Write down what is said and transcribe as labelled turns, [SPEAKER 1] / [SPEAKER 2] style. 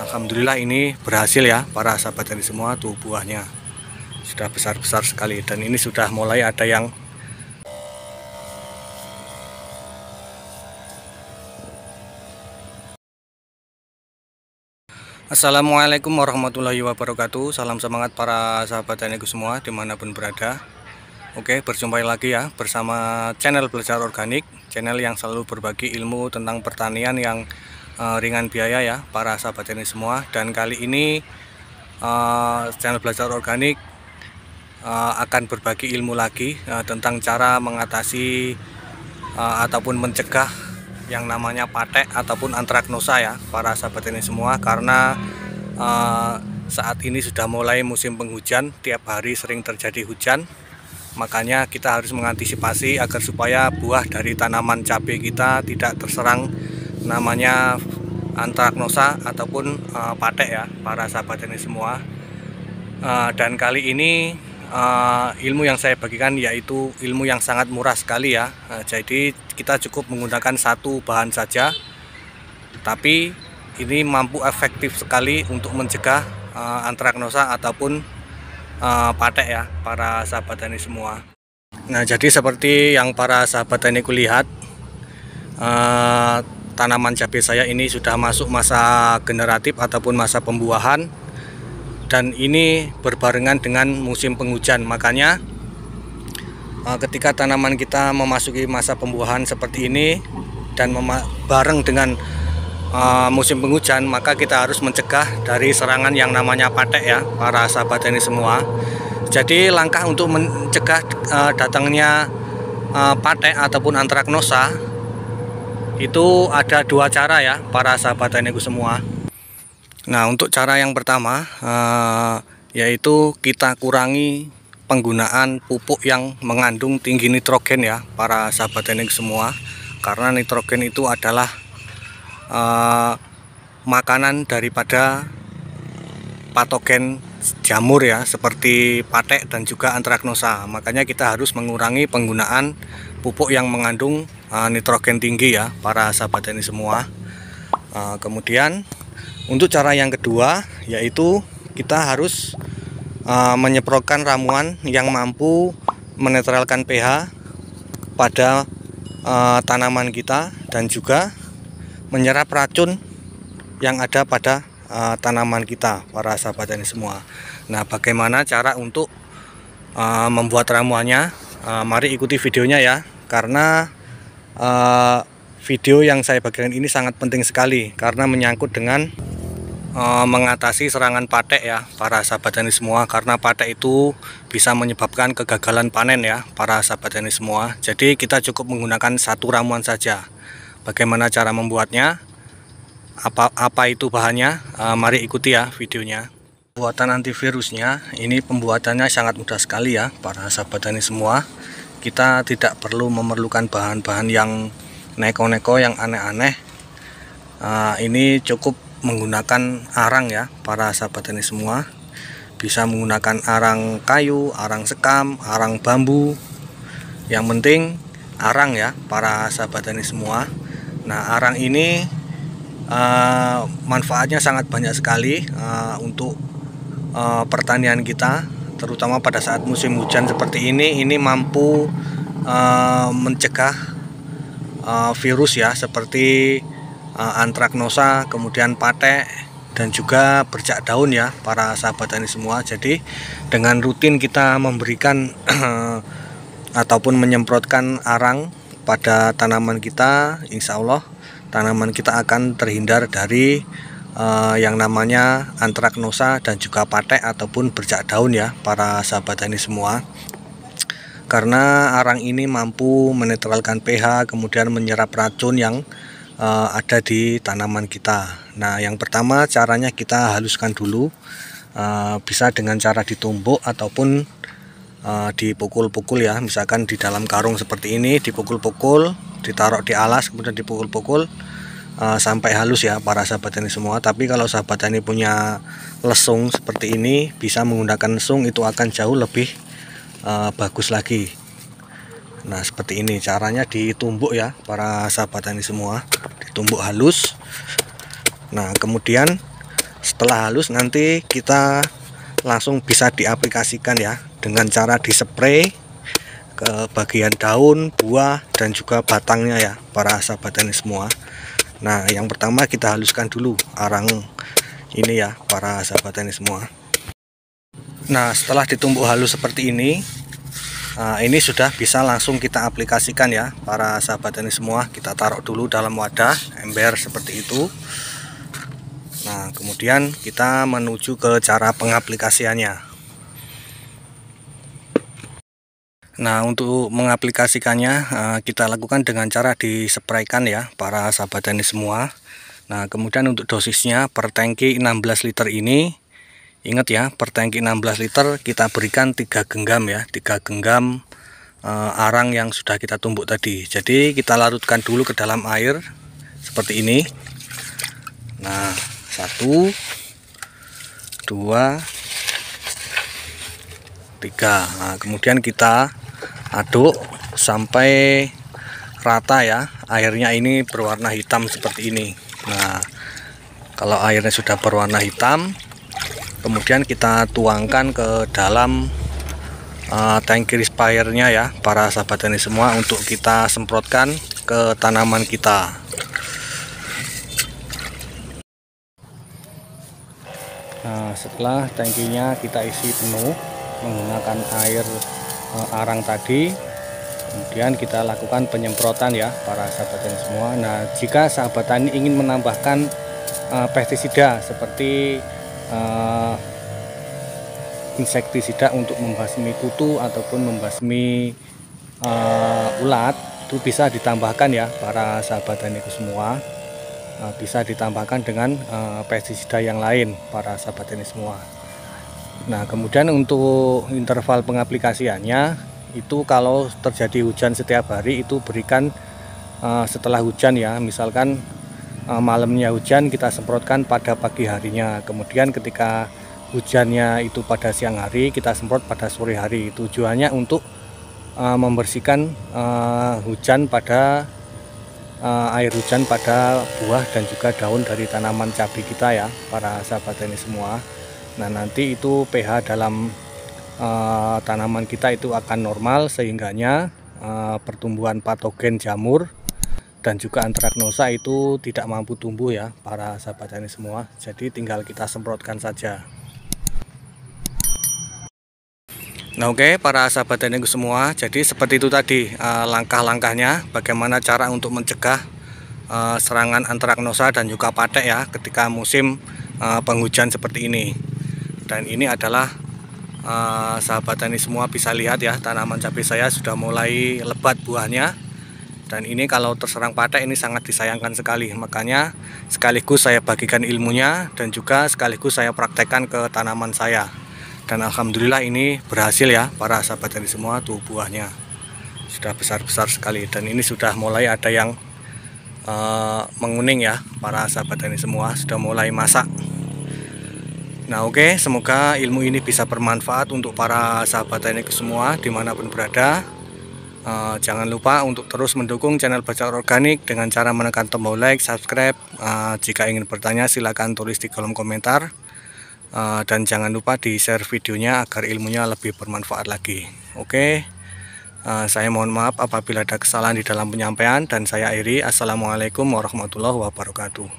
[SPEAKER 1] Alhamdulillah ini berhasil ya para sahabat tani semua tuh buahnya sudah besar-besar sekali dan ini sudah mulai ada yang Assalamualaikum warahmatullahi wabarakatuh Salam semangat para sahabat tekniku semua dimanapun berada Oke berjumpa lagi ya bersama channel Belajar Organik Channel yang selalu berbagi ilmu tentang pertanian yang Eh, ringan biaya ya para sahabat ini semua dan kali ini uh, channel belajar organik uh, akan berbagi ilmu lagi uh, tentang cara mengatasi uh, ataupun mencegah yang namanya patek ataupun antraknosa ya para sahabat ini semua karena uh, saat ini sudah mulai musim penghujan tiap hari sering terjadi hujan makanya kita harus mengantisipasi agar supaya buah dari tanaman cabai kita tidak terserang namanya antaragnosa ataupun uh, patek ya para sahabat ini semua uh, dan kali ini uh, ilmu yang saya bagikan yaitu ilmu yang sangat murah sekali ya uh, jadi kita cukup menggunakan satu bahan saja tapi ini mampu efektif sekali untuk mencegah uh, antraknosa ataupun uh, patek ya para sahabat tani semua nah jadi seperti yang para sahabat tani kulihat uh, tanaman cabai saya ini sudah masuk masa generatif ataupun masa pembuahan dan ini berbarengan dengan musim penghujan makanya eh, ketika tanaman kita memasuki masa pembuahan seperti ini dan bareng dengan uh, musim penghujan maka kita harus mencegah dari serangan yang namanya patek ya para sahabat ini semua jadi langkah untuk mencegah uh, datangnya uh, patek ataupun antraknosa itu ada dua cara ya para sahabat tekniku semua nah untuk cara yang pertama eh, yaitu kita kurangi penggunaan pupuk yang mengandung tinggi nitrogen ya para sahabat teknik semua karena nitrogen itu adalah eh, makanan daripada patogen jamur ya seperti patek dan juga antraknosa makanya kita harus mengurangi penggunaan pupuk yang mengandung Ah, nitrogen tinggi ya para sahabat ini semua ah, kemudian untuk cara yang kedua yaitu kita harus uh, ah, menyemprotkan ramuan yang mampu menetralkan pH pada tanaman kita dan juga menyerap racun yang ada pada tanaman kita para sahabat ini semua nah bagaimana cara untuk membuat ramuannya mari ikuti videonya ya karena uh, video yang saya bagikan ini sangat penting sekali karena menyangkut dengan uh, mengatasi serangan patek ya para sahabat tani semua karena patek itu bisa menyebabkan kegagalan panen ya para sahabat tani semua jadi kita cukup menggunakan satu ramuan saja bagaimana cara membuatnya apa apa itu bahannya uh, mari ikuti ya videonya pembuatan antivirusnya ini pembuatannya sangat mudah sekali ya para sahabat tani semua kita tidak perlu memerlukan bahan-bahan yang neko-neko yang aneh-aneh uh, ini cukup menggunakan arang ya para sahabat ini semua bisa menggunakan arang kayu, arang sekam, arang bambu yang penting arang ya para sahabat ini semua nah arang ini uh, manfaatnya sangat banyak sekali uh, untuk uh, pertanian kita terutama pada saat musim hujan seperti ini ini mampu uh, mencegah uh, virus ya seperti uh, antraknosa kemudian patek dan juga bercak daun ya para sahabat tani semua jadi dengan rutin kita memberikan ataupun menyemprotkan arang pada tanaman kita insya Allah tanaman kita akan terhindar dari eh, yang namanya antraknosa dan juga patek ataupun bercak daun ya para sahabat ini semua karena arang ini mampu menetralkan pH kemudian menyerap racun yang eh, ada di tanaman kita nah yang pertama caranya kita haluskan dulu eh, bisa dengan cara ditumbuk ataupun eh, dipukul-pukul ya misalkan di dalam karung seperti ini dipukul-pukul ditaruh di alas kemudian dipukul-pukul Eh, sampai halus ya para sahabat tani semua tapi kalau sahabat tani punya lesung seperti ini bisa menggunakan lesung itu akan jauh lebih uh, bagus lagi nah seperti ini caranya ditumbuk ya para sahabat tani semua ditumbuk halus nah kemudian setelah halus nanti kita langsung bisa diaplikasikan ya dengan cara dispray ke bagian daun, buah, dan juga batangnya ya para sahabat tani semua Nah yang pertama kita haluskan dulu arang ini ya para sahabat ini semua Nah setelah ditumbuk halus seperti ini ah, ini sudah bisa langsung kita aplikasikan ya para sahabat ini semua kita taruh dulu dalam wadah ember seperti itu nah kemudian kita menuju ke cara pengaplikasiannya Nah untuk mengaplikasikannya eh, kita lakukan dengan cara disepraikan ya para sahabat ini semua Nah kemudian untuk dosisnya per tangki 16 liter ini Ingat ya per tangki 16 liter kita berikan 3 genggam ya 3 genggam eh, arang yang sudah kita tumbuk tadi Jadi kita larutkan dulu ke dalam air seperti ini Nah satu dua tiga nah, kemudian kita aduk sampai rata ya airnya ini berwarna hitam seperti ini nah kalau airnya sudah berwarna hitam kemudian kita tuangkan ke dalam uh, eh, tangki respirernya ya para sahabat ini semua untuk kita semprotkan ke tanaman kita nah setelah tangkinya kita isi penuh menggunakan air Eh, arang tadi kemudian kita lakukan penyemprotan ya para sahabat tani semua nah jika sahabat tani ingin menambahkan uh, pestisida seperti uh, insektisida untuk membasmi kutu ataupun membasmi uh, ulat itu bisa ditambahkan ya para sahabat itu semua uh, bisa ditambahkan dengan uh, pestisida yang lain para sahabat tani semua Nah, kemudian untuk interval pengaplikasiannya itu kalau terjadi hujan setiap hari itu berikan uh, setelah hujan ya. Misalkan uh, malamnya hujan kita semprotkan pada pagi harinya. Kemudian ketika hujannya itu pada siang hari kita semprot pada sore hari. Tujuannya untuk uh, membersihkan uh, hujan pada uh, air hujan pada buah dan juga daun dari tanaman cabai kita ya para sahabat ini semua. Nah nanti itu pH dalam uh, tanaman kita itu akan normal sehingganya uh, pertumbuhan patogen jamur dan juga antraknosa itu tidak mampu tumbuh ya para sahabat tani semua. Jadi tinggal kita semprotkan saja. Nah oke okay, para sahabat tani semua, jadi seperti itu tadi uh, langkah-langkahnya bagaimana cara untuk mencegah uh, serangan antraknosa dan juga patek ya ketika musim uh, penghujan seperti ini dan ini adalah uh, sahabat tani semua bisa lihat ya tanaman cabai saya sudah mulai lebat buahnya dan ini kalau terserang patah ini sangat disayangkan sekali makanya sekaligus saya bagikan ilmunya dan juga sekaligus saya praktekkan ke tanaman saya dan Alhamdulillah ini berhasil ya para sahabat tani semua tuh buahnya sudah besar-besar sekali dan ini sudah mulai ada yang uh, menguning ya para sahabat tani semua sudah mulai masak Nah oke, okay, semoga ilmu ini bisa bermanfaat untuk para sahabat teknik semua dimanapun berada. Uh, jangan lupa untuk terus mendukung channel Baca Organik dengan cara menekan tombol like, subscribe. Uh, jika ingin bertanya silahkan tulis di kolom komentar. Uh, dan jangan lupa di share videonya agar ilmunya lebih bermanfaat lagi. Oke, okay? uh, saya mohon maaf apabila ada kesalahan di dalam penyampaian dan saya akhiri. Assalamualaikum warahmatullahi wabarakatuh.